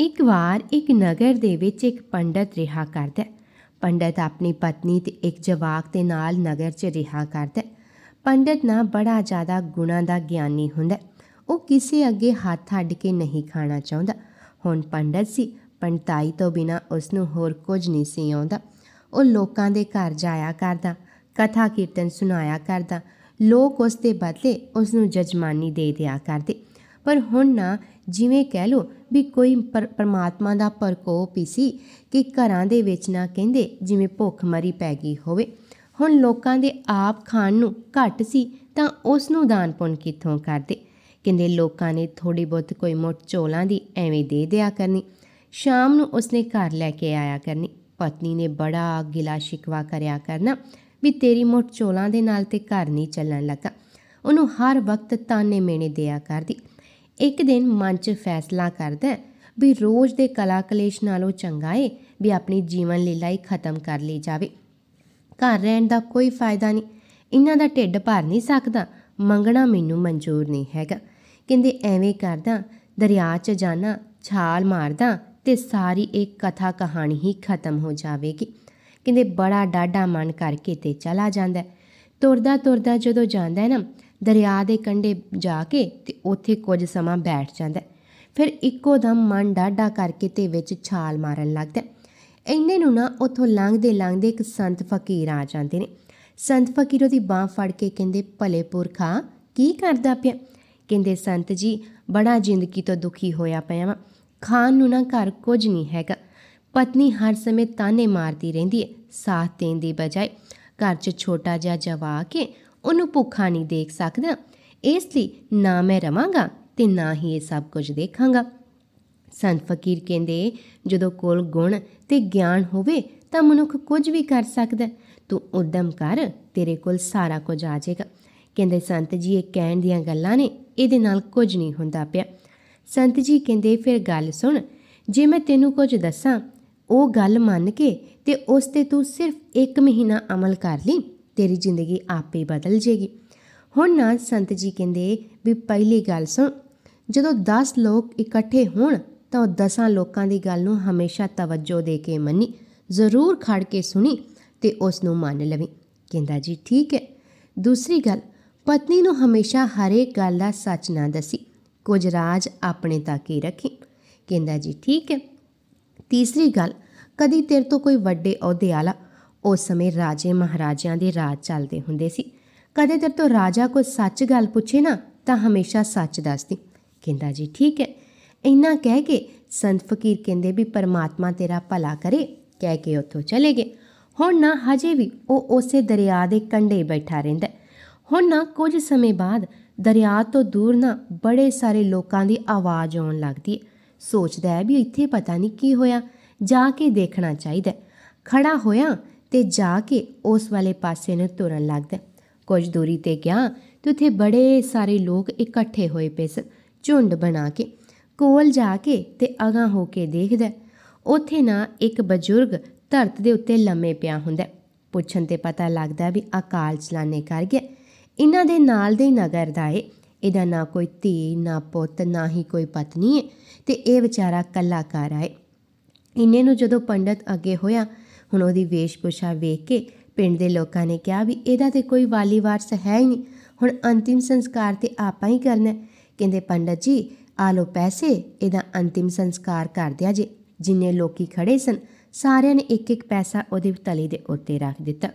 ਇੱਕ ਵਾਰ ਇੱਕ ਨਗਰ ਦੇ ਵਿੱਚ ਇੱਕ ਪੰਡਤ ਰਿਹਾ ਕਰਦਾ ਪੰਡਤ ਆਪਣੀ ਪਤਨੀ ਤੇ ਇੱਕ ਜਵਾਕ ਦੇ ਨਾਲ ਨਗਰ 'ਚ ਰਿਹਾ ਕਰਦਾ ਪੰਡਤ ਨਾ ਬੜਾ ਜ਼ਿਆਦਾ ਗੁਣਾ ਦਾ ਗਿਆਨੀ ਹੁੰਦਾ ਉਹ ਕਿਸੇ ਅੱਗੇ ਹੱਥ ਅੱਡ ਕੇ ਨਹੀਂ ਖਾਣਾ ਚਾਹੁੰਦਾ ਹੁਣ ਪੰਡਤ ਸੀ ਪੰਡਤਾਈ ਤੋਂ ਬਿਨਾ ਉਸ ਨੂੰ ਹੋਰ ਕੁਝ ਨਹੀਂ ਸੀ ਆਉਂਦਾ ਉਹ ਲੋਕਾਂ ਦੇ ਘਰ ਜਾਇਆ ਕਰਦਾ ਕਥਾ ਕੀਰਤਨ ਸੁਣਾਇਆ ਕਰਦਾ ਲੋਕ ਉਸ ਦੇ ਬਦਲੇ ਉਸ ਨੂੰ ਜਜਮਾਨੀ ਦੇ ਦਿਆ ਕਰਦੇ ਪਰ ਹੁਣ ਨਾ ਜਿਵੇਂ ਕਹਿ ਲੋ ਵੀ ਕੋਈ ਪਰਮਾਤਮਾ ਦਾ ਪਰਕੋਪ ਹੀ ਸੀ ਕਿ ਘਰਾਂ ਦੇ ਵਿੱਚ ਨਾ ਕਹਿੰਦੇ ਜਿਵੇਂ ਭੁੱਖ ਮਰੀ ਪੈ ਗਈ ਹੋਵੇ ਹੁਣ ਲੋਕਾਂ ਦੇ ਆਪ ਖਾਣ ਨੂੰ ਘੱਟ ਸੀ ਤਾਂ ਉਸ ਨੂੰ ਦਾਨ ਪੁੰਨ ਕਿੱਥੋਂ ਕਰਦੇ ਕਹਿੰਦੇ ਲੋਕਾਂ ਨੇ ਥੋੜੀ ਬਹੁਤ ਕੋਈ ਮੋਟ ਚੋਲਾਂ ਦੀ ਐਵੇਂ ਦੇ ਦਿਆ ਕਰਨੀ ਸ਼ਾਮ ਨੂੰ ਉਸਨੇ ਘਰ ਲੈ ਕੇ ਆਇਆ ਕਰਨੀ ਪਤਨੀ ਨੇ ਬੜਾ ਗਿਲਾ ਸ਼ਿਕਵਾ ਕਰਿਆ ਕਰਨਾ ਵੀ ਤੇਰੀ ਮੋਟ ਚੋਲਾਂ ਦੇ ਨਾਲ ਤੇ ਘਰ ਨਹੀਂ ਚੱਲਣ ਲੱਗਾ ਉਹਨੂੰ ਹਰ ਵਕਤ ਤਾਨੇ ਮੇਣੇ ਦਿਆ ਕਰਦੀ ਇੱਕ ਦਿਨ ਮਨ 'ਚ ਫੈਸਲਾ ਕਰਦਾ ਵੀ ਰੋਜ਼ ਦੇ ਕਲਾ ਕਲੇਸ਼ ਨਾਲੋਂ ਚੰਗਾ ਏ ਵੀ ਆਪਣੀ ਜੀਵਨ ਲੀਲਾ ਹੀ ਖਤਮ ਕਰ ਲਈ ਜਾਵੇ ਘਰ ਰਹਿਣ ਦਾ ਕੋਈ ਫਾਇਦਾ ਨਹੀਂ ਇਹਨਾਂ ਦਾ ਢਿੱਡ ਭਰ ਨਹੀਂ ਸਕਦਾ ਮੰਗਣਾ ਮੈਨੂੰ ਮਨਜ਼ੂਰ ਨਹੀਂ ਹੈਗਾ ਕਹਿੰਦੇ ਐਵੇਂ ਕਰਦਾ ਦਰਿਆ 'ਚ ਜਾਣਾ ਛਾਲ ਮਾਰਦਾ ਤੇ ਸਾਰੀ ਇਹ ਕਥਾ ਕਹਾਣੀ ਹੀ ਖਤਮ ਹੋ ਜਾਵੇਗੀ ਕਹਿੰਦੇ ਬੜਾ ਡਾਡਾ ਮਨ ਕਰਕੇ ਤੇ ਚਲਾ ਜਾਂਦਾ ਤੁਰਦਾ ਤੁਰਦਾ ਜਦੋਂ ਜਾਂਦਾ ਨਾ ਦਰਿਆ ਦੇ ਕੰਢੇ ਜਾ ਕੇ ਤੇ ਉੱਥੇ ਕੁਝ ਸਮਾਂ ਬੈਠ ਜਾਂਦਾ ਫਿਰ ਇੱਕੋ ਦਮ ਮਨ ਡਾਡਾ ਕਰਕੇ ਤੇ ਵਿੱਚ ਛਾਲ ਮਾਰਨ ਲੱਗਦਾ ਇੰਨੇ ਨੂੰ ਨਾ ਉੱਥੋਂ ਲੰਘਦੇ ਲੰਘਦੇ ਇੱਕ ਸੰਤ ਫਕੀਰ ਆ ਜਾਂਦੇ ਨੇ ਸੰਤ ਫਕੀਰ ਉਹਦੀ ਬਾਹ ਫੜ ਕੇ ਕਹਿੰਦੇ ਭਲੇ ਪੁਰਖਾ ਕੀ ਕਰਦਾ ਪਿਆ ਕਹਿੰਦੇ ਸੰਤ ਜੀ ਬੜਾ ਜ਼ਿੰਦਗੀ ਤੋਂ ਦੁਖੀ ਹੋਇਆ ਪਿਆ ਵਾ ਖਾਨ ਨੂੰ ਨਾ ਘਰ ਕੁਝ ਨਹੀਂ ਹੈਗਾ ਪਤਨੀ ਹਰ ਸਮੇਂ ਤਾਨੇ ਮਾਰਦੀ ਰਹਿੰਦੀ ਹੈ ਸਾਥ ਦੇਣ ਦੀ ਬਜਾਏ ਘਰ 'ਚ ਛੋਟਾ ਜਿਹਾ ਜਵਾ ਕੇ ਉਹਨੂੰ ਭੁੱਖਾ ਨਹੀਂ ਦੇਖ ਸਕਦਾ ਇਸ ਲਈ ਨਾ ਮੈਂ ਰਵਾਂਗਾ ਤੇ ਨਾ ਹੀ ਇਹ ਸਭ ਕੁਝ ਦੇਖਾਂਗਾ ਸੰਤ ਫਕੀਰ ਕਹਿੰਦੇ ਜਦੋਂ ਕੋਲ ਗੁਣ ਤੇ ਗਿਆਨ ਹੋਵੇ ਤਾਂ ਮਨੁੱਖ ਕੁਝ ਵੀ ਕਰ ਸਕਦਾ ਤੂੰ ਉਦਮ ਕਰ ਤੇਰੇ ਕੋਲ ਸਾਰਾ ਕੁਝ ਆ ਜਾਏਗਾ ਕਹਿੰਦੇ ਸੰਤ ਜੀ ਇਹ ਕਹਿਣ ਦੀਆਂ ਗੱਲਾਂ ਨੇ ਇਹਦੇ ਨਾਲ ਕੁਝ ਨਹੀਂ ਹੁੰਦਾ ਪਿਆ ਸੰਤ ਜੀ ਕਹਿੰਦੇ ਫਿਰ ਗੱਲ ਸੁਣ ਜੇ ਮੈਂ ਤੈਨੂੰ ਕੁਝ ਦੱਸਾਂ ਉਹ ਗੱਲ ਮੰਨ ਕੇ ਤੇ ਉਸ ਤੇ ਤੂੰ ਸਿਰਫ 1 ਮਹੀਨਾ ਅਮਲ ਕਰ ਲਈ ਤੇਰੀ ਜ਼ਿੰਦਗੀ ਆਪੇ ਬਦਲ ਜੇਗੀ ਹੁਣ ਨਾ ਸੰਤ ਜੀ ਕਹਿੰਦੇ ਵੀ ਪਹਿਲੀ ਗੱਲ ਸੁਣ ਜਦੋਂ 10 ਲੋਕ ਇਕੱਠੇ ਹੋਣ ਤਾਂ ਉਹ ਦਸਾਂ ਲੋਕਾਂ ਦੀ ਗੱਲ ਨੂੰ ਹਮੇਸ਼ਾ ਤਵੱਜੋ ਦੇ ਕੇ ਮੰਨੀ ਜ਼ਰੂਰ ਖੜ ਕੇ ਸੁਣੀ ਤੇ ਉਸ ਨੂੰ ਮੰਨ ਲਵੀ ਕਹਿੰਦਾ ਜੀ ਠੀਕ ਹੈ ਦੂਸਰੀ ਗੱਲ ਪਤਨੀ ਨੂੰ ਹਮੇਸ਼ਾ ਹਰੇਕ ਗੱਲ ਦਾ ਸੱਚ ਨਾ ਦਸੀ ਕੁਝ ਰਾਜ ਆਪਣੇ ਤੱਕ ਹੀ ਰੱਖੀ ਕਹਿੰਦਾ ਜੀ ਠੀਕ ਹੈ ਤੀਸਰੀ ਗੱਲ ਕਦੀ ਤੇਰੇ ਤੋਂ ਕੋਈ ਵੱਡੇ ਅਹੁਦੇ ਵਾਲਾ ਉਸ ਸਮੇਂ ਰਾਜੇ ਮਹਾਰਾਜਿਆਂ ਦੇ ਰਾਜ ਚੱਲਦੇ ਹੁੰਦੇ ਸੀ ਕਦੇ ਤੇਰੇ ਤੋਂ ਰਾਜਾ ਕੋਈ ਸੱਚ ਗੱਲ ਪੁੱਛੇ ਨਾ ਤਾਂ ਹਮੇਸ਼ਾ ਸੱਚ ਦੱਸਦੀ ਕਹਿੰਦਾ ਜੀ ਠੀਕ ਹੈ ਇੰਨਾ ਕਹਿ ਕੇ ਸੰਤ ਫਕੀਰ ਕਹਿੰਦੇ ਵੀ ਪਰਮਾਤਮਾ ਤੇਰਾ ਭਲਾ ਕਰੇ ਕਹਿ ਕੇ ਉੱਥੋਂ ਚਲੇ ਗਏ ਹੁਣ ਨਾ ਹਜੇ ਵੀ ਉਹ ਉਸੇ ਦਰਿਆ ਦੇ ਕੰਢੇ ਬੈਠਾ ਰਹਿੰਦਾ ਹੁਣ ਨਾ ਕੁਝ ਸਮੇਂ ਬਾਅਦ ਦਰਿਆ ਤੋਂ ਦੂਰ ਨਾ ਬੜੇ ਸਾਰੇ ਲੋਕਾਂ ਦੀ ਆਵਾਜ਼ ਆਉਣ ਲੱਗਦੀ ਹੈ ਸੋਚਦਾ ਹੈ ਵੀ ਇੱਥੇ ਪਤਾ ਨਹੀਂ ਕੀ ਹੋਇਆ ਜਾ ਕੇ ਦੇਖਣਾ ਚਾਹੀਦਾ ਖੜਾ ਹੋਇਆ ਤੇ ਜਾ ਕੇ ਉਸ ਵਾਲੇ ਪਾਸੇ ਨੂੰ ਤੁਰਨ ਲੱਗਦਾ ਕੁਝ ਦੂਰੀ ਤੇ ਗਿਆ ਤੇ ਉੱਥੇ ਬੜੇ ਸਾਰੇ ਲੋਕ ਇਕੱਠੇ ਹੋਏ ਪਏ ਸਨ ਝੁੰਡ ਬਣਾ ਕੇ ਕੋਲ ਜਾ ਕੇ ਤੇ ਅਗਾ ਹੋ ਕੇ ਦੇਖਦਾ ਉੱਥੇ ਨਾ ਇੱਕ ਬਜ਼ੁਰਗ ਧਰਤ ਦੇ ਉੱਤੇ ਲੰਮੇ ਪਿਆ ਹੁੰਦਾ ਪੁੱਛਣ ਤੇ ਪਤਾ ਲੱਗਦਾ ਵੀ ਅਕਾਲ ਚਲਾਣੇ ਕਰ ਗਿਆ ਇਹਨਾਂ ਦੇ ਨਾਲ ਦੇ ਨਗਰ ਦਾ ਏ ਇਹਦਾ ਨਾ ਕੋਈ ਧੀ ਨਾ ਪੁੱਤ ਨਾ ਹੀ ਕੋਈ ਪਤਨੀ ਹੈ ਤੇ ਇਹ ਵਿਚਾਰਾ ਕੱਲਾ ਕਰ ਆਏ ਇੰਨੇ ਨੂੰ ਜਦੋਂ ਪੰਡਤ ਅੱਗੇ ਹੋਇਆ ਹੁਣ ਉਹਦੀ ਵੇਸ਼ਭੂਸ਼ਾ ਵੇਖ ਕੇ ਪਿੰਡ ਦੇ ਲੋਕਾਂ ਨੇ ਕਿਹਾ ਵੀ ਇਹਦਾ ਤੇ ਕੋਈ ਵਾਲੀ ਵਾਰਸ ਹੈ ਹੀ ਨਹੀਂ ਹੁਣ ਅੰਤਿਮ ਸੰਸਕਾਰ ਤੇ ਆਪਾਂ ਹੀ ਕਰਨਾ ਕਹਿੰਦੇ ਪੰਡਤ ਜੀ ਆ ਲੋ ਪੈਸੇ ਇਹਦਾ ਅੰਤਿਮ ਸੰਸਕਾਰ ਕਰ ਦਿਆ ਜੇ ਜਿੰਨੇ ਲੋਕੀ ਖੜੇ ਸਨ ਸਾਰਿਆਂ ਨੇ ਇੱਕ ਇੱਕ ਪੈਸਾ ਉਹਦੇ ਤਲੇ ਦੇ ਉੱਤੇ ਰੱਖ ਦਿੱਤਾ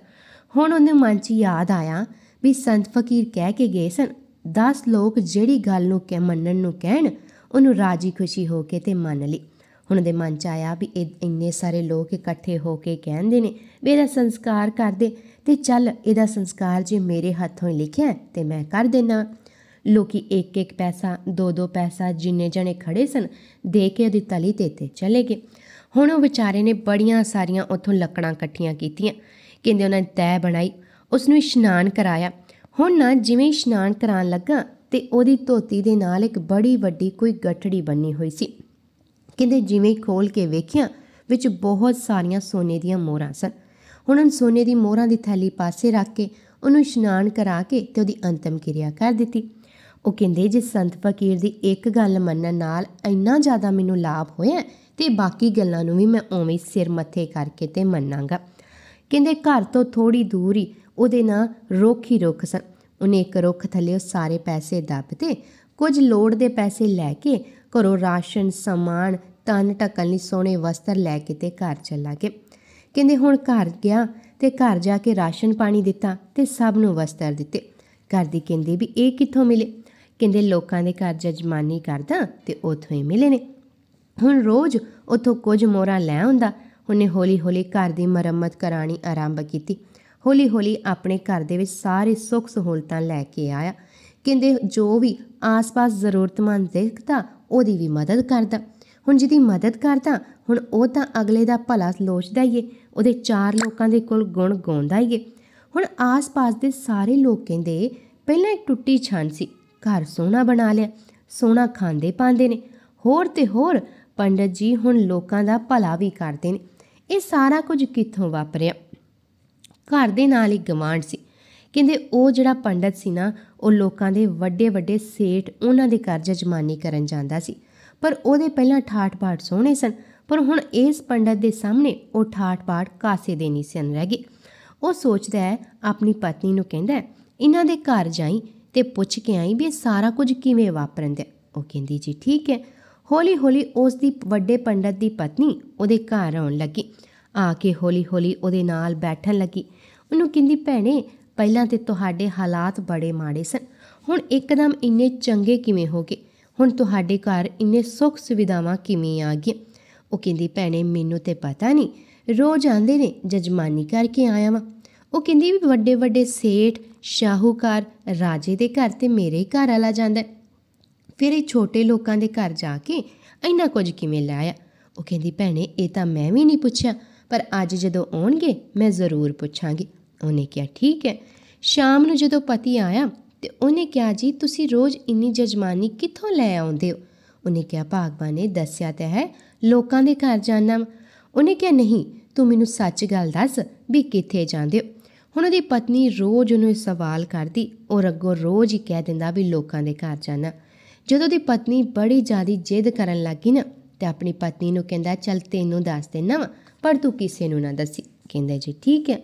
ਹੁਣ ਉਹਨੇ ਮਨ 'ਚ ਯਾਦ ਆਇਆ ਵੀ ਸੰਤ ਫਕੀਰ ਕਹਿ ਕੇ ਗਏ ਸਨ 10 ਲੋਕ ਜਿਹੜੀ ਗੱਲ ਨੂੰ ਕਹਿ ਮੰਨਣ ਨੂੰ ਕਹਿਣ ਉਹਨੂੰ ਰਾਜੀ ਖੁਸ਼ੀ ਹੋ ਕੇ ਤੇ ਮੰਨ ਲਈ ਹੁਣ ਦੇ ਮਨ 'ਚ ਆਇਆ ਵੀ ਇਹ ਇੰਨੇ ਸਾਰੇ ਲੋਕ ਇਕੱਠੇ ਹੋ ਕੇ ਕਹਿੰਦੇ ਨੇ ਵੀ ਇਹਦਾ ਸੰਸਕਾਰ ਕਰ ਦੇ ਤੇ ਚੱਲ ਇਹਦਾ ਸੰਸਕਾਰ ਜੇ ਮੇਰੇ ਹੱਥੋਂ ਹੀ ਲਿਖਿਆ ਤੇ ਮੈਂ ਕਰ ਦੇਣਾ ਲੋਕੀ ਇੱਕ ਇੱਕ ਪੈਸਾ ਦੋ ਦੋ ਪੈਸਾ ਜਿੰਨੇ ਜਣੇ ਖੜੇ ਸਨ ਦੇ ਕੇ ਉਹਦੀ ਤਲੀ ਤੇ ਤੇ ਚਲੇ ਗਏ ਹੁਣ ਉਹ ਵਿਚਾਰੇ ਨੇ ਬੜੀਆਂ ਸਾਰੀਆਂ ਉਥੋਂ ਲੱਕੜਾਂ ਇਕੱਠੀਆਂ ਕੀਤੀਆਂ ਕਹਿੰਦੇ ਉਹਨਾਂ ਨੇ ਤੈ ਬਣਾਈ ਉਸ ਨੂੰ ਇਸ਼ਨਾਨ ਕਰਾਇਆ ਹੁਣ ਨਾ ਜਿਵੇਂ ਇਸ਼ਨਾਨ ਕਰਾਉਣ ਲੱਗਾ ਤੇ ਉਹਦੀ ਧੋਤੀ ਦੇ ਨਾਲ ਇੱਕ ਬੜੀ ਵੱਡੀ ਕੋਈ ਗੱਠੜੀ ਬੰਨੀ ਹੋਈ ਸੀ ਕਹਿੰਦੇ ਜਿਵੇਂ ਹੀ ਖੋਲ ਕੇ ਵੇਖਿਆ ਵਿੱਚ ਬਹੁਤ ਸਾਰੀਆਂ ਸੋਨੇ ਦੀਆਂ ਮੋਹਰਾਂ ਸਨ ਹੁਣ ਉਹਨਾਂ ਸੋਨੇ ਦੀ ਮੋਹਰਾਂ ਦੀ ਥੈਲੀ ਪਾਸੇ ਰੱਖ ਕੇ ਉਹਨੂੰ ਇਸ਼ਨਾਨ ਕਰਾ ਕੇ ਤੇ ਉਹਦੀ ਅੰਤਮ ਕਿਰਿਆ ਕਰ ਦਿੱਤੀ ਉਹ ਕਹਿੰਦੇ ਜੇ ਸੰਤ ਫਕੀਰ ਦੀ ਇੱਕ ਗੱਲ ਮੰਨਣ ਨਾਲ ਇੰਨਾ ਜ਼ਿਆਦਾ ਮੈਨੂੰ ਲਾਭ ਹੋਇਆ ਤੇ ਬਾਕੀ ਗੱਲਾਂ ਨੂੰ ਵੀ ਮੈਂ ਉਵੇਂ ਸਿਰ ਮੱਥੇ ਕਰਕੇ ਤੇ ਮੰਨਾਂਗਾ ਕਹਿੰਦੇ ਘਰ ਤੋਂ ਥੋੜੀ ਦੂਰ ਹੀ ਉਹਦੇ ਨਾਲ ਰੋਖ ਹੀ ਰੁੱਖ ਸਨ ਉਹਨੇ ਇੱਕ ਰੁੱਖ ਥੱਲੇ ਉਹ ਸਾਰੇ ਪੈਸੇ ਦੱਬਤੇ ਕੁਝ ਲੋੜ ਦੇ ਪੈਸੇ ਲੈ ਕੇ ਘਰੋਂ ਰਾਸ਼ਨ ਸਮਾਨ ਤਨ ਟਕਣ ਲਈ ਸੋਹਣੇ ਵਸਤਰ ਲੈ ਕੇ ਤੇ ਘਰ ਚੱਲਾ ਕੇ ਕਹਿੰਦੇ ਹੁਣ ਘਰ ਗਿਆ ਤੇ ਘਰ ਜਾ ਕੇ ਰਾਸ਼ਨ ਪਾਣੀ ਦਿੱਤਾ ਤੇ ਸਭ ਨੂੰ ਵਸਤਰ ਦਿੱਤੇ ਘਰ ਦੀ ਕਹਿੰਦੇ ਵੀ ਇਹ ਕਿੱਥੋਂ ਮਿਲੇ ਕਹਿੰਦੇ ਲੋਕਾਂ ਦੇ ਘਰ ਜਜਮਾਨੀ ਕਰਦਾ ਤੇ ਉਥੋਂ ਹੀ ਮਿਲੇ ਨੇ ਹੁਣ ਰੋਜ਼ ਉਥੋਂ ਕੁਝ ਮੋਰਾ ਲੈ ਆਉਂਦਾ ਉਹਨੇ ਹੌਲੀ-ਹੌਲੀ ਘਰ ਦੀ ਮਰਮਤ ਕਰਾਣੀ ਆਰੰਭ ਕੀਤੀ ਹੌਲੀ-ਹੌਲੀ ਆਪਣੇ ਘਰ ਦੇ ਵਿੱਚ ਸਾਰੇ ਸੁੱਖ ਸਹੂਲਤਾਂ ਲੈ ਕੇ ਆਇਆ ਕਹਿੰਦੇ ਜੋ ਵੀ ਆਸ-ਪਾਸ ਜ਼ਰੂਰਤਮੰਦ ਦੇਖਦਾ ਉਹਦੀ ਵੀ ਮਦਦ ਕਰਦਾ ਹੁਣ ਜਿਹਦੀ ਮਦਦ ਕਰਦਾ ਹੁਣ ਉਹ ਤਾਂ ਅਗਲੇ ਦਾ ਭਲਾ ਲੋਚਦਾ ਹੀ ਏ ਉਹਦੇ ਚਾਰ ਲੋਕਾਂ ਦੇ ਕੋਲ ਗੁਣ ਗਾਉਂਦਾ ਹੀ ਏ ਹੁਣ ਆਸ-ਪਾਸ ਦੇ ਸਾਰੇ ਲੋਕ ਕਹਿੰਦੇ ਪਹਿਲਾਂ ਇੱਕ ਟੁੱਟੀ ਛਾਂ ਸੀ ਘਰ ਸੋਹਣਾ ਬਣਾ ਲਿਆ ਸੋਹਣਾ ਖਾਂਦੇ ਪਾਉਂਦੇ ਨੇ ਹੋਰ ਤੇ ਹੋਰ ਪੰਡਤ ਜੀ ਹੁਣ ਲੋਕਾਂ ਦਾ ਭਲਾ ਵੀ ਕਰਦੇ ਨੇ ਇਹ ਸਾਰਾ ਕੁਝ ਕਿੱਥੋਂ ਵਾਪਰਿਆ ਘਰ ਦੇ ਨਾਲ ਹੀ ਗਵਾਂਢ ਸੀ ਕਹਿੰਦੇ ਉਹ ਜਿਹੜਾ ਪੰਡਤ ਸੀ ਨਾ ਉਹ ਲੋਕਾਂ ਦੇ ਵੱਡੇ ਵੱਡੇ ਸੇਠ ਉਹਨਾਂ ਦੇ ਘਰ ਜਜਮਾਨੀ ਕਰਨ ਜਾਂਦਾ ਸੀ ਪਰ ਉਹਦੇ ਪਹਿਲਾਂ ਠਾਠ-ਬਾਠ ਸੋਹਣੇ ਸਨ ਪਰ ਹੁਣ ਇਸ ਪੰਡਤ ਦੇ ਸਾਹਮਣੇ ਉਹ ਠਾਠ-ਬਾਠ ਕਾਸੇ ਨਹੀਂ ਸਨ ਰਹਿ ਗਏ ਉਹ ਸੋਚਦਾ ਹੈ ਆਪਣੀ ਪਤਨੀ ਨੂੰ ਕਹਿੰਦਾ ਇਹਨਾਂ ਦੇ ਘਰ ਜਾਈ ਤੇ ਪੁੱਛ ਕੇ ਆਈ ਵੀ ਇਹ ਸਾਰਾ ਕੁਝ ਕਿਵੇਂ ਵਾਪਰਦਾ ਉਹ ਕਹਿੰਦੀ ਜੀ ਠੀਕ ਹੈ ਹੌਲੀ-ਹੌਲੀ ਉਸ ਦੀ ਵੱਡੇ ਪੰਡਤ ਦੀ ਪਤਨੀ ਉਹਦੇ ਘਰ ਆਉਣ ਲੱਗੀ ਆ ਕੇ ਹੌਲੀ-ਹੌਲੀ ਉਹਦੇ ਨਾਲ ਬੈਠਣ ਲੱਗੀ ਉਹਨੂੰ ਕਹਿੰਦੀ ਭੈਣੇ ਪਹਿਲਾਂ ਤੇ ਤੁਹਾਡੇ ਹਾਲਾਤ ਬੜੇ ਮਾੜੇ ਸਨ ਹੁਣ ਇੱਕਦਮ ਇੰਨੇ ਚੰਗੇ ਕਿਵੇਂ ਹੋ ਗਏ ਹੁਣ ਤੁਹਾਡੇ ਘਰ ਇੰਨੇ ਸੁੱਖ ਸੁਵਿਧਾਵਾਂ ਕਿਵੇਂ ਆ ਗਈਆਂ ਉਹ ਕਹਿੰਦੀ ਭੈਣੇ ਮੈਨੂੰ ਤੇ ਪਤਾ ਨਹੀਂ ਰੋਜ਼ ਆਂਦੇ ਨੇ ਜਜਮਾਨੀ ਕਰਕੇ ਆਇਆ ਵਾਂ ਉਹ ਕਹਿੰਦੀ ਵੀ ਵੱਡੇ ਵੱਡੇ ਸੇਠ ਸ਼ਾਹੂਕਾਰ ਰਾਜੇ ਦੇ ਘਰ ਤੇ ਮੇਰੇ ਹੀ ਘਰ ਆਲਾ ਜਾਂਦਾ ਫਿਰ ਇਹ ਛੋਟੇ ਲੋਕਾਂ ਦੇ ਘਰ ਜਾ ਕੇ ਇੰਨਾ ਕੁਝ ਕਿਵੇਂ ਲਾਇਆ ਉਹ ਕਹਿੰਦੀ ਭੈਣੇ ਇਹ ਤਾਂ ਮੈਂ ਵੀ ਨਹੀਂ ਪੁੱਛਿਆ ਪਰ ਅੱਜ ਜਦੋਂ ਆਉਣਗੇ ਮੈਂ ਜ਼ਰੂਰ ਪੁੱਛਾਂਗੀ ਉਹਨੇ ਕਿਹਾ ਠੀਕ ਹੈ ਸ਼ਾਮ ਨੂੰ ਜਦੋਂ ਪਤੀ ਆਇਆ ਤੇ ਉਹਨੇ ਕਿਹਾ ਜੀ ਤੁਸੀਂ ਰੋਜ਼ ਇੰਨੀ ਜਜਮਾਨੀ ਕਿੱਥੋਂ ਲੈ ਆਉਂਦੇ ਹੋ ਉਹਨੇ ਕਿਹਾ ਭਾਗਵਾਨ ਨੇ ਦੱਸਿਆ ਤੇ ਹੈ ਲੋਕਾਂ ਦੇ ਘਰ ਜਾਣਾ ਉਹਨੇ ਕਿਹਾ ਨਹੀਂ ਤੂੰ ਮੈਨੂੰ ਸੱਚ ਗੱਲ ਦੱਸ ਵੀ ਕਿੱਥੇ ਜਾਂਦੇ ਹੋ ਹੁਣ ਉਹਦੀ ਪਤਨੀ ਰੋਜ਼ ਉਹਨੂੰ ਇਹ ਸਵਾਲ ਕਰਦੀ ਔਰ ਅੱਗੋਂ ਰੋਜ਼ ਹੀ ਕਹਿ ਦਿੰਦਾ ਵੀ ਲੋਕਾਂ ਦੇ ਘਰ ਜਾਣਾ ਜਦੋਂ ਦੀ ਪਤਨੀ ਬੜੀ ਜ਼ਿਆਦੀ ਜਿੱਦ ਕਰਨ ਲੱਗੀ ਨਾ ਤੇ ਆਪਣੀ ਪਤਨੀ ਨੂੰ ਕਹਿੰਦਾ ਚਲ ਤੈਨੂੰ ਦੱਸ ਦੇਣਾ ਪਰ ਤੂੰ ਕਿਸੇ ਨੂੰ ਨਾ ਦੱਸੀ ਕਹਿੰਦਾ ਜੀ ਠੀਕ ਹੈ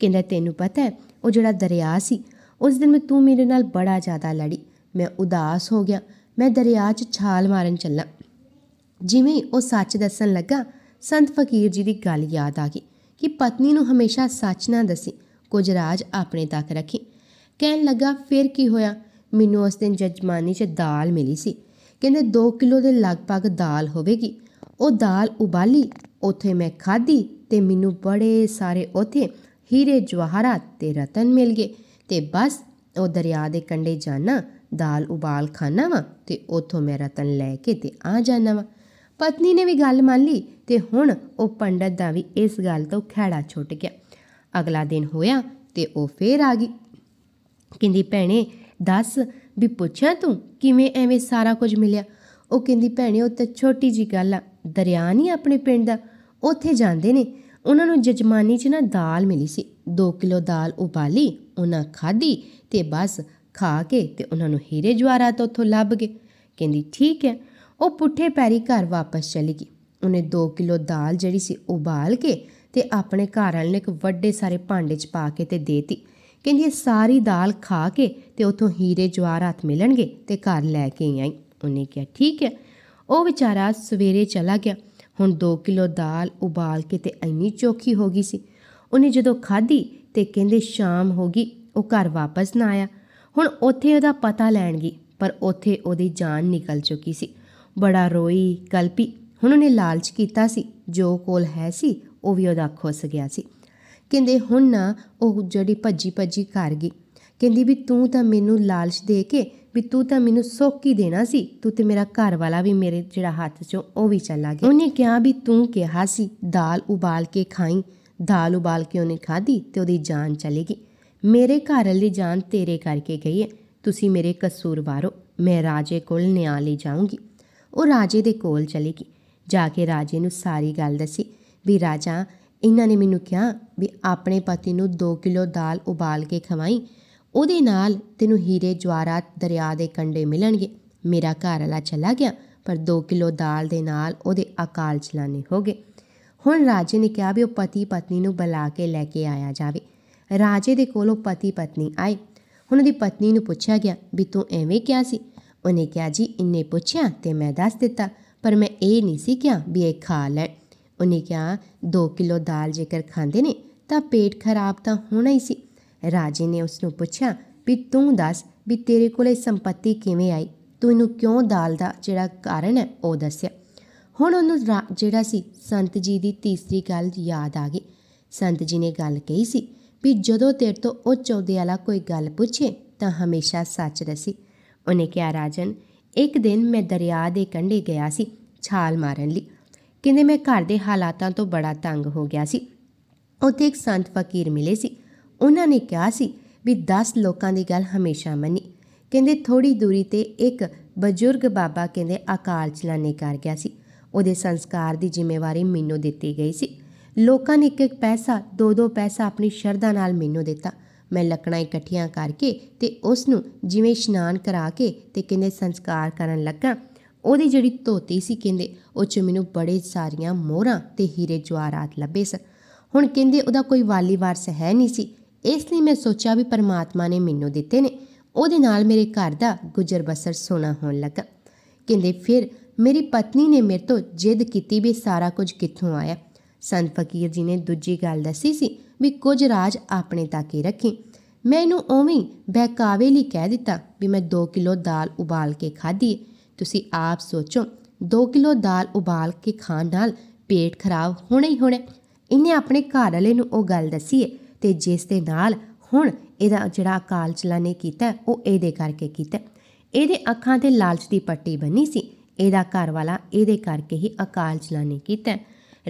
ਕਹਿੰਦਾ ਤੈਨੂੰ ਪਤਾ ਹੈ ਉਹ ਜਿਹੜਾ ਦਰਿਆ ਸੀ ਉਸ ਦਿਨ ਮੈਂ ਤੂੰ ਮੇਰੇ ਨਾਲ ਬੜਾ ਜ਼ਿਆਦਾ ਲੜੀ ਮੈਂ ਉਦਾਸ ਹੋ ਗਿਆ ਮੈਂ ਦਰਿਆ 'ਚ ਛਾਲ ਮਾਰਨ ਚੱਲਾ ਜਿਵੇਂ ਉਹ ਸੱਚ ਦੱਸਣ ਲੱਗਾ ਸੰਤ ਫਕੀਰ ਜੀ ਦੀ ਗੱਲ ਯਾਦ ਆ ਗਈ ਕਿ ਪਤਨੀ ਨੂੰ ਹਮੇਸ਼ਾ ਸੱਚ ਨਾ ਦੱਸੀ ਕੁਝ ਰਾਜ ਆਪਣੇ ਤੱਕ ਰੱਖੀ ਕਹਿਣ ਲੱਗਾ ਫਿਰ ਕੀ ਹੋਇਆ ਮੈਨੂੰ ਉਸ ਦਿਨ ਜਜਮਾਨੀ 'ਚ ਦਾਲ ਮਿਲੀ ਸੀ ਕਹਿੰਦੇ 2 ਕਿਲੋ ਦੇ ਲਗਭਗ ਦਾਲ ਹੋਵੇਗੀ ਉਹ ਦਾਲ ਉਬਾਲੀ ਉੱਥੇ ਮੈਂ ਖਾਧੀ ਤੇ ਮੈਨੂੰ ਬੜੇ ਸਾਰੇ ਉੱਥੇ ਹੀਰੇ ਜਵਾਹਰਾਤ ਤੇ ਰਤਨ ਮਿਲ ਗਏ ਤੇ ਬਸ ਉਹ ਦਰਿਆ ਦੇ ਕੰਢੇ ਜਾਣਾ ਦਾਲ ਉਬਾਲ ਖਾਣਾ ਵਾ ਤੇ ਉਥੋਂ ਮੈਂ ਰਤਨ ਲੈ ਕੇ ਤੇ ਆ ਜਾਣਾ ਵਾ ਪਤਨੀ ਨੇ ਵੀ ਗੱਲ ਮੰਨ ਲਈ ਤੇ ਹੁਣ ਉਹ ਪੰਡਤ ਦਾ ਵੀ ਇਸ ਗੱਲ ਤੋਂ ਖਹਿੜਾ ਛੁੱਟ ਗਿਆ ਅਗਲਾ ਦਿਨ ਹੋਇਆ ਤੇ ਉਹ ਫੇਰ ਆ ਗਈ ਕਹਿੰਦੀ ਭੈਣੇ ਦੱਸ ਵੀ ਪੁੱਛਿਆ ਤੂੰ ਕਿਵੇਂ ਐਵੇਂ ਸਾਰਾ ਕੁਝ ਮਿਲਿਆ ਉਹ ਕਹਿੰਦੀ ਭੈਣੇ ਉਹ ਤਾਂ ਛੋਟੀ ਜੀ ਗੱਲ ਆ ਦਰਿਆ ਨਹੀਂ ਆਪਣੇ ਪਿੰਡ ਦਾ ਉੱਥੇ ਜਾਂਦੇ ਨੇ ਉਹਨਾਂ ਨੂੰ ਜਜਮਾਨੀ 'ਚ ਨਾ ਦਾਲ ਮਿਲੀ ਸੀ 2 ਕਿਲੋ ਦਾਲ ਉਬਾਲੀ ਉਹਨਾਂ ਖਾਧੀ ਤੇ ਬਸ ਖਾ ਕੇ ਤੇ ਉਹਨਾਂ ਨੂੰ ਹੀਰੇ ਜਵਾਰਾ ਤੋਂ ਉੱਥੋਂ ਲੱਭ ਗਏ ਕਹਿੰਦੀ ਠੀਕ ਹੈ ਉਹ ਪੁੱਠੇ ਪੈਰੀ ਘਰ ਵਾਪਸ ਚਲੀ ਗਈ ਉਹਨੇ 2 ਕਿਲੋ ਦਾਲ ਜਿਹੜੀ ਸੀ ਉਬਾਲ ਕੇ ਤੇ ਆਪਣੇ ਘਰ ਵਾਲੇ ਨੇ ਇੱਕ ਵੱਡੇ ਸਾਰੇ ਭਾਂਡੇ 'ਚ ਪਾ ਕੇ ਤੇ ਦੇਤੀ ਕਹਿੰਦੀ ਇਹ ਸਾਰੀ ਦਾਲ ਖਾ ਕੇ ਤੇ ਉਥੋਂ ਹੀਰੇ ਜਵਾਹਰਾਤ ਮਿਲਣਗੇ ਤੇ ਘਰ ਲੈ ਕੇ ਆਈ ਉਹਨੇ ਕਿਹਾ ਠੀਕ ਹੈ ਉਹ ਵਿਚਾਰਾ ਸਵੇਰੇ ਚਲਾ ਗਿਆ ਹੁਣ 2 ਕਿਲੋ ਦਾਲ ਉਬਾਲ ਕੇ ਤੇ ਇੰਨੀ ਚੋਖੀ ਹੋ ਗਈ ਸੀ ਉਹਨੇ ਜਦੋਂ ਖਾਧੀ ਤੇ ਕਹਿੰਦੇ ਸ਼ਾਮ ਹੋ ਗਈ ਉਹ ਘਰ ਵਾਪਸ ਨਾ ਆਇਆ ਹੁਣ ਉੱਥੇ ਉਹਦਾ ਪਤਾ ਲੈਣ ਗਈ ਪਰ ਉੱਥੇ ਉਹਦੀ ਜਾਨ ਨਿਕਲ ਚੁੱਕੀ ਸੀ ਬੜਾ ਰੋਈ ਕਲਪੀ ਹੁਣ ਉਹਨੇ ਲਾਲਚ ਕੀਤਾ ਸੀ ਜੋ ਕੋਲ ਹੈ ਸੀ ਉਹ ਵੀ ਉਹਦਾ ਖੁੱਸ ਗਿਆ ਸੀ ਕਹਿੰਦੇ ਹੁਣ ਨਾ ਉਹ ਜਿਹੜੀ ਭੱਜੀ ਭੱਜੀ ਕਰ ਗਈ ਕਹਿੰਦੀ ਵੀ ਤੂੰ ਤਾਂ ਮੈਨੂੰ ਲਾਲਚ ਦੇ ਕੇ ਵੀ ਤੂੰ ਤਾਂ ਮੈਨੂੰ ਸੋਕੀ ਦੇਣਾ ਸੀ ਤੂੰ ਤੇ ਮੇਰਾ ਘਰ ਵਾਲਾ ਵੀ ਮੇਰੇ ਜਿਹੜਾ ਹੱਥ ਚੋਂ ਉਹ ਵੀ ਚਲਾ ਗਿਆ ਉਹਨੇ ਕਿਹਾ ਵੀ ਤੂੰ ਕਿਹਾ ਸੀ ਦਾਲ ਉਬਾਲ ਕੇ ਖਾਈ ਦਾਲ ਉਬਾਲ ਕੇ ਉਹਨੇ ਖਾਦੀ ਤੇ ਉਹਦੀ ਜਾਨ ਚਲੀ ਗਈ ਮੇਰੇ ਘਰ ਵਾਲੀ ਜਾਨ ਤੇਰੇ ਕਰਕੇ ਗਈ ਹੈ ਤੁਸੀਂ ਮੇਰੇ ਕਸੂਰਵਾਰੋ ਮੈਂ ਰਾਜੇ ਕੋਲ ਨਿਆਂ ਲੈ ਜਾਊਂਗੀ ਉਹ ਰਾਜੇ ਦੇ ਕੋਲ ਚਲੀ ਗਈ ਜਾ ਕੇ ਰਾਜੇ ਨੂੰ ਸਾਰੀ ਗੱਲ ਦੱਸੀ ਵੀ ਰਾਜਾ ਇਹਨਾਂ ਨੇ ਮੈਨੂੰ ਕਿਹਾ ਵੀ ਆਪਣੇ ਪਤੀ ਨੂੰ 2 ਕਿਲੋ ਦਾਲ ਉਬਾਲ ਕੇ ਖਵਾਈ ਉਹਦੇ ਨਾਲ ਤੈਨੂੰ ਹੀਰੇ ਜਵਾਰਾ ਦਰਿਆ ਦੇ ਕੰਢੇ ਮਿਲਣਗੇ ਮੇਰਾ ਘਰ ਵਾਲਾ ਚਲਾ ਗਿਆ ਪਰ 2 ਕਿਲੋ ਦਾਲ ਦੇ ਨਾਲ ਉਹਦੇ ਅਕਾਲ ਚਲਾਣੇ ਹੋ ਗਏ ਹੁਣ ਰਾਜੇ ਨੇ ਕਿਹਾ ਵੀ ਉਹ ਪਤੀ ਪਤਨੀ ਨੂੰ ਬੁਲਾ ਕੇ ਲੈ ਕੇ ਆਇਆ ਜਾਵੇ ਰਾਜੇ ਦੇ ਕੋਲੋਂ ਪਤੀ ਪਤਨੀ ਆਏ ਹੁਣ ਉਹਦੀ ਪਤਨੀ ਨੂੰ ਪੁੱਛਿਆ ਗਿਆ ਵੀ ਤੂੰ ਐਵੇਂ ਕਿਹਾ ਸੀ ਉਹਨੇ ਕਿਹਾ ਜੀ ਇੰਨੇ ਪੁੱਛਿਆ ਤੇ ਮੈਂ ਦੱਸ ਦਿੱਤਾ ਪਰ ਮੈਂ ਇਹ ਨਹੀਂ ਸੀ ਕਿਹਾ ਵੀ ਇਹ ਖਾ ਲੈ ਉਹਨੇ ਕਿਹਾ 2 ਕਿਲੋ ਦਾਲ ਜੇਕਰ ਖਾਂਦੇ ਨੇ ਤਾਂ ਪੇਟ ਖਰਾਬ ਤਾਂ ਹੋਣਾ ਹੀ ਸੀ ਰਾਜੇ ਨੇ ਉਸ ਨੂੰ ਪੁੱਛਿਆ ਵੀ ਤੂੰ ਦੱਸ ਵੀ ਤੇਰੇ ਕੋਲੇ ਸੰਪਤੀ ਕਿਵੇਂ ਆਈ ਤੂੰ ਇਹਨੂੰ ਕਿਉਂ ਦਾਲ ਦਾ ਜਿਹੜਾ ਕਾਰਨ ਹੈ ਉਹ ਦੱਸਿਆ ਹੁਣ ਉਹਨੂੰ ਜਿਹੜਾ ਸੀ ਸੰਤ ਜੀ ਦੀ ਤੀਸਰੀ ਗੱਲ ਯਾਦ ਆ ਗਈ ਸੰਤ ਜੀ ਨੇ ਗੱਲ ਕਹੀ ਸੀ ਵੀ ਜਦੋਂ ਤੇਰੇ ਤੋਂ ਉਹ ਚੌਦੇ ਵਾਲਾ ਕੋਈ ਗੱਲ ਪੁੱਛੇ ਤਾਂ ਹਮੇਸ਼ਾ ਸੱਚ ਦੱਸੀ ਉਹਨੇ ਕਿਹਾ ਰਾਜਨ ਇੱਕ ਦਿਨ ਮੈਂ ਦਰਿਆ ਦੇ ਕੰਢੇ ਗਿਆ ਸੀ ਛਾਲ ਮਾਰਨ ਲਈ ਕਹਿੰਦੇ ਮੈਂ ਘਰ ਦੇ ਹਾਲਾਤਾਂ ਤੋਂ ਬੜਾ ਤੰਗ ਹੋ ਗਿਆ ਸੀ ਉੱਥੇ ਇੱਕ ਸੰਤ ਫਕੀਰ ਮਿਲੇ ਸੀ ਉਹਨਾਂ ਨੇ ਕਿਹਾ ਸੀ ਵੀ 10 ਲੋਕਾਂ ਦੀ ਗੱਲ ਹਮੇਸ਼ਾ ਮੰਨੀ ਕਹਿੰਦੇ ਥੋੜੀ ਦੂਰੀ ਤੇ ਇੱਕ ਬਜ਼ੁਰਗ ਬਾਬਾ ਕਹਿੰਦੇ ਅਕਾਲ ਚਲਾਣੇ ਕਰ ਗਿਆ ਸੀ ਉਹਦੇ ਸੰਸਕਾਰ ਦੀ ਜ਼ਿੰਮੇਵਾਰੀ ਮੈਨੂੰ ਦਿੱਤੀ ਗਈ ਸੀ ਲੋਕਾਂ ਨੇ ਇੱਕ ਇੱਕ ਪੈਸਾ ਦੋ ਦੋ ਪੈਸਾ ਆਪਣੀ ਸ਼ਰਧਾ ਨਾਲ ਮੈਨੂੰ ਦਿੱਤਾ ਮੈਂ ਲੱਕੜਾਂ ਇਕੱਠੀਆਂ ਕਰਕੇ ਤੇ ਉਸ ਨੂੰ ਜਿਵੇਂ ਇਸ਼ਨਾਨ ਕਰਾ ਕੇ ਤੇ ਕਹਿੰਦੇ ਸੰਸਕਾਰ ਕਰਨ ਲੱਗਾ ਉਹਦੀ ਜਿਹੜੀ ਧੋਤੀ ਸੀ ਕਹਿੰਦੇ ਉਹ ਚ ਮੈਨੂੰ ਬੜੇ ਸਾਰੀਆਂ ਮੋਹਰਾਂ ਤੇ ਹੀਰੇ ਜਵਾਹਰਾਤ ਲੱਭੇ ਸਨ ਹੁਣ ਕਹਿੰਦੇ ਉਹਦਾ ਕੋਈ ਵਾਰਸ ਹੈ ਨਹੀਂ ਸੀ ਇਸ ਲਈ ਮੈਂ ਸੋਚਿਆ ਵੀ ਪਰਮਾਤਮਾ ਨੇ ਮੈਨੂੰ ਦਿੱਤੇ ਨੇ ਉਹਦੇ ਨਾਲ ਮੇਰੇ ਘਰ ਦਾ ਗੁਜ਼ਰ ਬਸਰ ਸੋਨਾ ਹੋਣ ਲੱਗਾ ਕਹਿੰਦੇ ਫਿਰ ਮੇਰੀ ਪਤਨੀ ਨੇ ਮੇਰੇ ਤੋਂ ਜਿੱਦ ਕੀਤੀ ਵੀ ਸਾਰਾ ਕੁਝ ਕਿੱਥੋਂ ਆਇਆ ਸੰਤ ਫਕੀਰ ਜੀ ਨੇ ਦੂਜੀ ਗੱਲ ਦੱਸੀ ਸੀ ਵੀ ਕੁਝ ਰਾਜ ਆਪਣੇ ਤੱਕ ਹੀ ਰੱਖੀ ਮੈਂ ਇਹਨੂੰ ਉਵੇਂ ਬਹਿਕਾਵੇ ਲਈ ਕਹਿ ਦਿੱਤਾ ਵੀ ਮੈਂ 2 ਕਿਲੋ ਦਾਲ ਉਬਾਲ ਕੇ ਖਾਧੀ ਤੁਸੀਂ ਆਪ ਸੋਚੋ 2 ਕਿਲੋ ਦਾਲ ਉਬਾਲ ਕੇ ਖਾਣ ਨਾਲ ਪੇਟ ਖਰਾਬ ਹੋਣਾ ਹੀ ਹੋਣਾ ਇਹਨੇ ਆਪਣੇ ਘਰ ਵਾਲੇ ਨੂੰ ਉਹ ਗੱਲ ਦੱਸੀ ਹੈ ਤੇ ਜਿਸ ਦੇ ਨਾਲ ਹੁਣ ਇਹਦਾ ਜਿਹੜਾ ਅਕਾਲ ਨੇ ਕੀਤਾ ਉਹ ਇਹਦੇ ਕਰਕੇ ਕੀਤਾ ਇਹਦੇ ਅੱਖਾਂ ਤੇ ਲਾਲਚ ਦੀ ਪੱਟੀ ਬੰਨੀ ਸੀ ਇਹਦਾ ਘਰ ਵਾਲਾ ਇਹਦੇ ਕਰਕੇ ਹੀ ਅਕਾਲ ਚਲਾਨੇ ਕੀਤਾ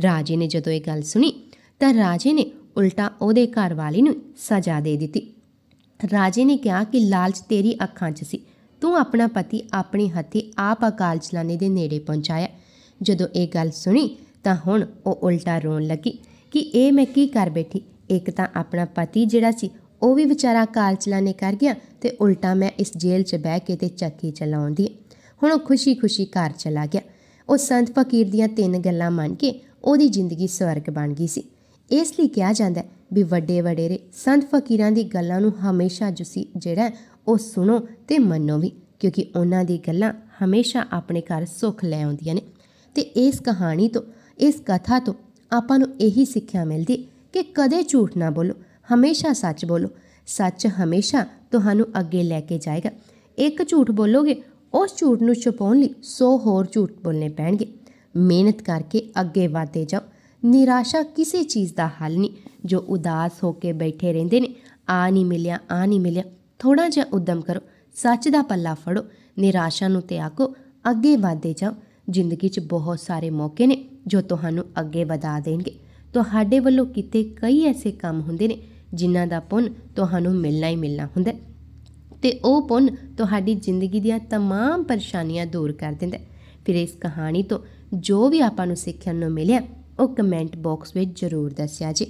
ਰਾਜੇ ਨੇ ਜਦੋਂ ਇਹ ਗੱਲ ਸੁਣੀ ਤਾਂ ਰਾਜੇ ਨੇ ਉਲਟਾ ਉਹਦੇ ਘਰ ਵਾਲੀ ਨੂੰ ਸਜ਼ਾ ਦੇ ਦਿੱਤੀ ਰਾਜੇ ਨੇ ਕਿਹਾ ਕਿ ਲਾਲਚ ਤੇਰੀ ਅੱਖਾਂ 'ਚ ਸੀ ਤੂੰ ਆਪਣਾ ਪਤੀ ਆਪਣੇ ਹੱਥੀ ਆਪ ਅਕਾਲ ਚਲਾਣੇ ਦੇ ਨੇੜੇ ਪਹੁੰਚਾਇਆ ਜਦੋਂ ਇਹ ਗੱਲ ਸੁਣੀ ਤਾਂ ਹੁਣ ਉਹ ਉਲਟਾ ਰੋਣ ਲੱਗੀ ਕਿ ਇਹ ਮੈਂ ਕੀ ਕਰ ਬੈਠੀ ਇੱਕ ਤਾਂ ਆਪਣਾ ਪਤੀ ਜਿਹੜਾ ਸੀ ਉਹ ਵੀ ਵਿਚਾਰਾ ਕਾਲ ਚਲਾਣੇ ਕਰ ਗਿਆ ਤੇ ਉਲਟਾ ਮੈਂ ਇਸ ਜੇਲ੍ਹ 'ਚ ਬਹਿ ਕੇ ਤੇ ਚੱਕੀ ਚਲਾਉਂਦੀ ਹੁਣ ਉਹ ਖੁਸ਼ੀ-ਖੁਸ਼ੀ ਘਰ ਚਲਾ ਗਿਆ ਉਹ ਸੰਤ ਫਕੀਰ ਦੀਆਂ ਤਿੰਨ ਗੱਲਾਂ ਮੰਨ ਕੇ ਉਹਦੀ ਜ਼ਿੰਦਗੀ ਸਵਰਗ ਬਣ ਗਈ ਸੀ ਇਸ ਲਈ ਕਿਹਾ ਜਾਂਦਾ ਵੀ ਵੱਡੇ ਵਡੇਰੇ ਸੰਤ ਫਕੀਰਾਂ ਦੀ ਗੱਲਾਂ ਨੂੰ ਹਮੇਸ਼ਾ ਜੁਸੀ ਜਿਹੜਾ ਉਹ ਸੁਣੋ ਤੇ ਮੰਨੋ ਵੀ ਕਿਉਂਕਿ ਉਹਨਾਂ ਦੀ ਗੱਲਾਂ ਹਮੇਸ਼ਾ ਆਪਣੇ ਘਰ ਸੁੱਖ ਲੈ ਆਉਂਦੀਆਂ ਨੇ ਤੇ ਇਸ ਕਹਾਣੀ ਤੋਂ ਇਸ ਕਥਾ ਤੋਂ ਆਪਾਂ ਨੂੰ ਇਹੀ ਸਿੱਖਿਆ ਮਿਲਦੀ ਕਿ ਕਦੇ ਝੂਠ ਨਾ ਬੋਲੋ ਹਮੇਸ਼ਾ ਸੱਚ ਬੋਲੋ ਸੱਚ ਹਮੇਸ਼ਾ ਤੁਹਾਨੂੰ ਅੱਗੇ ਲੈ ਕੇ ਜਾਏਗਾ ਇੱਕ ਝੂਠ ਬੋਲੋਗੇ ਉਸ ਝੂਠ ਨੂੰ ਛੁਪਾਉਣ ਲਈ 100 ਹੋਰ ਝੂਠ ਬੋਲਨੇ ਪੈਣਗੇ ਮਿਹਨਤ ਕਰਕੇ ਅੱਗੇ ਵਧਦੇ ਜਾਓ ਨਿਰਾਸ਼ਾ ਕਿਸੇ ਚੀਜ਼ ਦਾ ਹੱਲ ਨਹੀਂ ਜੋ ਉਦਾਸ ਹੋ ਕੇ ਬੈਠੇ ਰਹਿੰਦੇ ਨੇ ਆ ਨਹੀਂ ਮਿਲਿਆ ਆ ਨਹੀਂ ਮਿਲਿਆ ਥੋੜਾ ਜਿਹਾ ਉਦਮ ਕਰੋ ਸੱਚ ਦਾ ਪੱਲਾ ਫੜੋ ਨਿਰਾਸ਼ਾ ਨੂੰ ਤਿਆਗੋ ਅੱਗੇ ਵਧਦੇ ਜਾਓ ਜ਼ਿੰਦਗੀ 'ਚ ਬਹੁਤ ਸਾਰੇ ਮੌਕੇ ਨੇ ਜੋ ਤੁਹਾਨੂੰ ਅੱਗੇ ਵਧਾ ਦੇਣਗੇ ਤੁਹਾਡੇ ਵੱਲੋਂ ਕੀਤੇ ਕਈ ਐਸੇ ਕੰਮ ਹੁੰਦੇ ਨੇ ਜਿਨ੍ਹਾਂ ਦਾ ਪੁੰਨ ਤੁਹਾਨੂੰ ਮਿਲਣਾ ਹੀ ਮਿਲਣਾ ਹੁੰਦਾ ਤੇ ਉਹ ਪੁੰਨ ਤੁਹਾਡੀ ਜ਼ਿੰਦਗੀ ਦੀਆਂ तमाम ਪਰੇਸ਼ਾਨੀਆਂ ਦੂਰ ਕਰ ਦਿੰਦਾ ਫਿਰ ਇਸ ਕਹਾਣੀ ਤੋਂ ਜੋ ਵੀ ਆਪਾਂ ਨੂੰ ਸਿੱਖਣ ਨੂੰ ਮਿਲਿਆ ਉਹ ਕਮੈਂਟ ਬਾਕਸ ਵਿੱਚ ਜ਼ਰੂਰ ਦੱਸਿਆ ਜੀ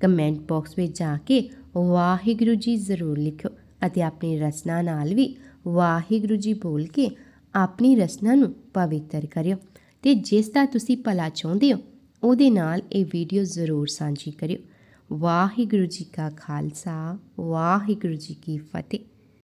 ਕਮੈਂਟ ਬਾਕਸ ਵਿੱਚ ਜਾ ਕੇ ਵਾਹਿਗੁਰੂ ਜੀ ਜ਼ਰੂਰ ਲਿਖੋ ਅਤੇ ਆਪਣੀ ਰਚਨਾ ਨਾਲ ਵੀ ਵਾਹਿਗੁਰੂ ਜੀ ਬੋਲ ਕੇ ਆਪਣੀ ਰਚਨਾ ਨੂੰ ਪਵਿੱਤਰ ਕਰਿਓ ਤੇ ਜਿਸ ਦਾ ਤੁਸੀਂ ਭਲਾ ਚਾਹੁੰਦੇ ਹੋ ਉਹਦੇ ਨਾਲ ਇਹ ਵੀਡੀਓ ਜ਼ਰੂਰ ਸਾਂਝੀ ਕਰਿਓ ਵਾਹਿਗੁਰੂ ਜੀ ਕਾ ਖਾਲਸਾ ਵਾਹਿਗੁਰੂ ਜੀ ਕੀ ਫਤਿਹ